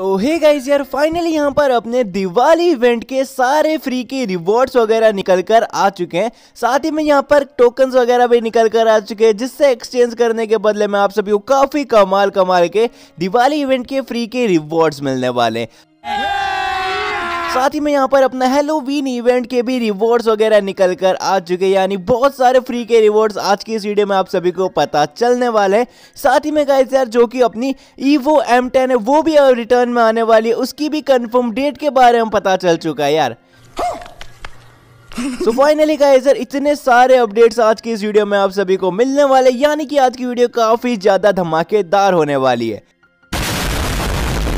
तो hey guys यार finally यहाँ पर अपने दिवाली इवेंट के सारे फ्री के रिवॉर्ड्स वगैरह निकल कर आ चुके हैं साथ ही में यहाँ पर टोकन्स वगैरह भी निकल कर आ चुके हैं जिससे एक्सचेंज करने के बदले में आप सभी को काफ़ी कमाल कमाल के दिवाली इवेंट के फ्री के रिवॉर्ड्स मिलने वाले हैं साथ ही में यहाँ पर अपना हेलोवीन इवेंट के भी रिवॉर्ड्स वगैरह निकल कर आ चुके यानी बहुत सारे फ्री के रिवॉर्ड्स आज की इस वीडियो में आप सभी को पता चलने वाले हैं साथ ही में गाइस यार जो कि अपनी ईवो एम है वो भी रिटर्न में आने वाली है उसकी भी कन्फर्म डेट के बारे में पता चल चुका है यार सो फाइनली गाइस सर इतने सारे अपडेट्स आज की इस वीडियो में आप सभी को मिलने वाले यानी कि आज की वीडियो काफी ज्यादा धमाकेदार होने वाली है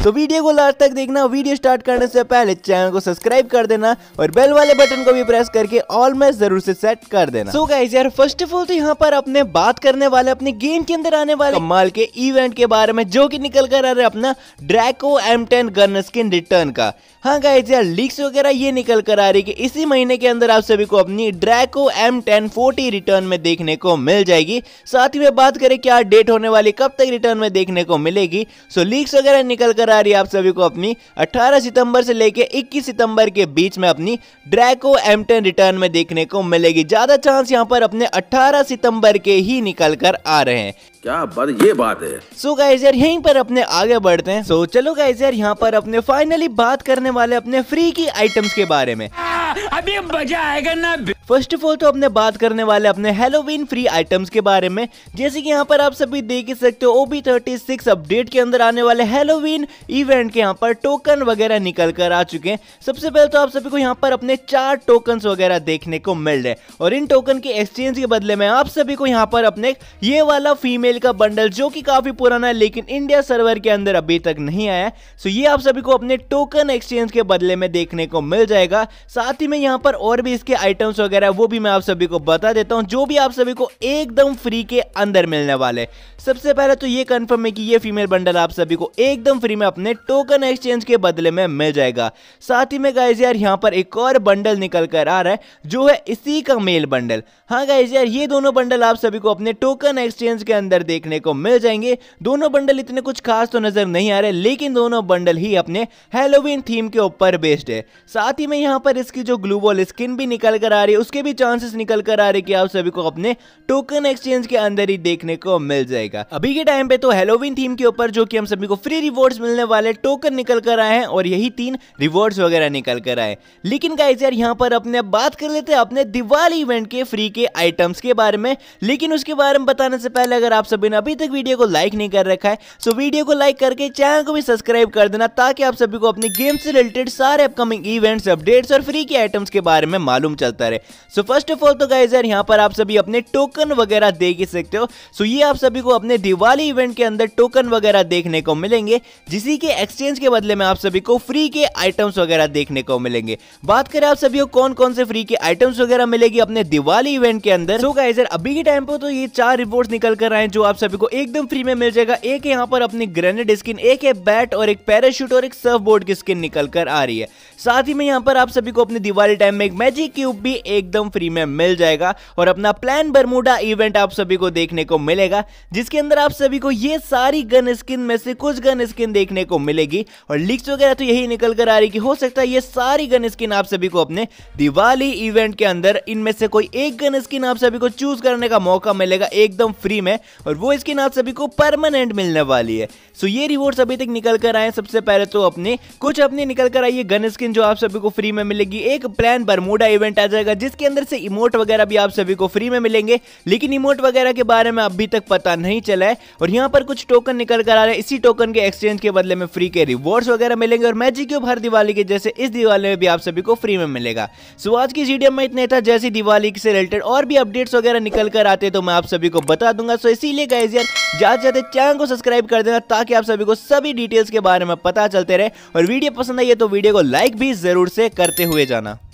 तो वीडियो को लास्ट तक देखना वीडियो स्टार्ट करने से पहले चैनल को सब्सक्राइब कर देना और बेल वाले बटन को भी प्रेस करके ऑल में जरूर से सेट कर देना सो so गाइज यार फर्स्ट ऑफ ऑल तो यहाँ पर अपने बात करने वाले अपने गेम के अंदर आने वाले कमाल के इवेंट के बारे में जो की निकल कर आ रहा है अपना Draco M ten gun skin return का हाँ गाइज यार लीक्स वगैरह ये निकल कर आ रही है कि इसी महीने के अंदर आप सभी को अपनी Draco M ten forty return में देखने को मिल जाएगी साथ ही में बात करें क्या डेट होने वाली कब तक रिटर्न में देखने को मिलेगी सो लीक्स वगैरह निकल कर आ रही है आप सभी को अपनी 18 सितंबर से लेके 21 सितंबर के बीच में अपनी ड्रैको एम रिटर्न में देखने को मिलेगी ज्यादा चांस यहाँ पर अपने 18 सितंबर के ही निकल कर आ रहे हैं क्या बात ये बात है सो so गाइज यार यहीं पर अपने आगे बढ़ते हैं सो so, चलो गाइज यार यहाँ पर अपने फाइनली बात करने वाले अपने फ्री की आइटम्स के बारे में आ, हाँ, अभी मजा आएगा ना फर्स्ट ऑफ ऑल तो अपने बात करने वाले अपने हेलोवीन फ्री आइटम्स के बारे में जैसे कि यहाँ पर आप सभी देख ही सकते हो ओबी थर्टी सिक्स अपडेट के अंदर आने वाले हेलोवीन इवेंट के यहाँ पर टोकन वगैरह निकल कर आ चुके हैं सबसे पहले तो आप सभी को यहाँ पर अपने चार टोकन वगैरह देखने को मिल रहे हैं और इन टोकन के एक्सचेंज के बदले में आप सभी को यहाँ पर अपने ये वाला फीमेल का बंडल जो कि काफी पुराना है लेकिन इंडिया सर्वर के अंदर अभी तक नहीं आया सो ये आप सभी को अपने टोकन एक्सचेंज के बदले में देखने को मिल जाएगा साथ ही में यहाँ पर और भी इसके आइटम्स वगैरह वो भी मैं आप सभी को बता देता हूँ जो भी आप सभी को एकदम फ्री के अंदर मिलने वाले सबसे पहले तो ये कन्फर्म है कि ये फीमेल बंडल आप सभी को एकदम फ्री में अपने टोकन एक्सचेंज के बदले में मिल जाएगा साथ ही में गाइज यार यहाँ पर एक और बंडल निकल कर आ रहा है जो है इसी का मेल बंडल हाँ गाइज यार ये दोनों बंडल आप सभी को अपने टोकन एक्सचेंज के अंदर देखने को मिल जाएंगे दोनों बंडल इतने कुछ खास तो नजर नहीं आ रहे लेकिन दोनों बंडल ही अपने हेलोविन थीम के ऊपर बेस्ड है साथ ही में यहाँ पर इसकी जो ग्लूबॉल स्किन भी निकल कर आ रही है उसके भी चांसेस निकल कर आ रहे कि आप सभी को अपने टोकन एक्सचेंज के अंदर ही देखने को मिल जाएगा अभी के टाइम पे तो हेलोविन थीम के ऊपर जो कि हम सभी को फ्री रिवॉर्ड्स मिलने वाले टोकन निकल कर आए हैं और यही तीन रिवॉर्ड्स वगैरह निकल कर आए लेकिन गाइज यार यहाँ पर अपने बात कर लेते हैं अपने दिवाली इवेंट के फ्री के आइटम्स के बारे में लेकिन उसके बारे में बताने से पहले अगर आप सभी ने अभी तक वीडियो को लाइक नहीं कर रखा है तो वीडियो को लाइक करके चैनल को भी सब्सक्राइब कर देना ताकि आप सभी को अपने गेम से रिलेटेड सारे अपकमिंग इवेंट्स अपडेट्स और फ्री के आइटम्स के बारे में मालूम चलता रहे सो फर्स्ट ऑफ ऑल तो गाइज यार यहाँ पर आप सभी अपने टोकन वगैरह देख ही सकते हो सो ये आप सभी को अपने दिवाली इवेंट के अंदर टोकन वगैरह देखने को मिलेंगे जिसी के एक्सचेंज के बदले में आप सभी को फ्री के आइटम्स वगैरह देखने को मिलेंगे बात करें आप सभी को कौन कौन से फ्री के आइटम्स वगैरह मिलेगी अपने दिवाली इवेंट के अंदर सो गाइज यार अभी के टाइम पर तो ये चार रिपोर्ट निकल कर आए जो आप सभी को एकदम फ्री में मिल जाएगा एक यहाँ पर अपनी ग्रेनेड स्किन एक है बैट और एक पैराशूट और एक सर्फ बोर्ड की स्किन निकल कर आ रही है साथ ही में यहाँ पर आप सभी को अपने दिवाली टाइम में एक मैजिक क्यूब भी एक एकदम फ्री में मिल जाएगा और अपना प्लान बरमूडा इवेंट आप सभी को देखने को मिलेगा जिसके अंदर आप सभी को ये सारी गन स्किन में से कुछ गन स्किन देखने को मिलेगी और लिक्स वगैरह तो यही निकल कर आ रही कि हो सकता है ये सारी गन स्किन आप सभी को अपने दिवाली इवेंट के अंदर इनमें से कोई एक गन स्किन आप सभी को चूज करने का मौका मिलेगा एकदम फ्री में और वो स्किन आप सभी को परमानेंट मिलने वाली है सो ये रिवॉर्ड अभी तक निकल कर आए सबसे पहले तो अपने कुछ अपने निकल कर आई है गन स्किन जो आप सभी को फ्री में मिलेगी एक प्लान बरमूडा इवेंट आ जाएगा जिस इसके अंदर से इमोट वगैरह भी आप सभी को फ्री में मिलेंगे लेकिन इमोट वगैरह के बारे में अभी तक पता नहीं चला है और यहाँ पर कुछ टोकन निकल कर आ रहे हैं इसी टोकन के एक्सचेंज के बदले में फ्री के रिवॉर्ड्स वगैरह मिलेंगे और मैजिक क्यूब हर दिवाली के जैसे इस दिवाली में भी आप सभी को फ्री में मिलेगा सो आज की वीडियो में इतने था जैसी दिवाली से रिलेटेड और भी अपडेट्स वगैरह निकल कर आते तो मैं आप सभी को बता दूंगा सो इसीलिए गाइजियर यार ज्यादा ज्यादा चैनल को सब्सक्राइब कर देना ताकि आप सभी को सभी डिटेल्स के बारे में पता चलते रहे और वीडियो पसंद आई है तो वीडियो को लाइक भी जरूर से करते हुए जाना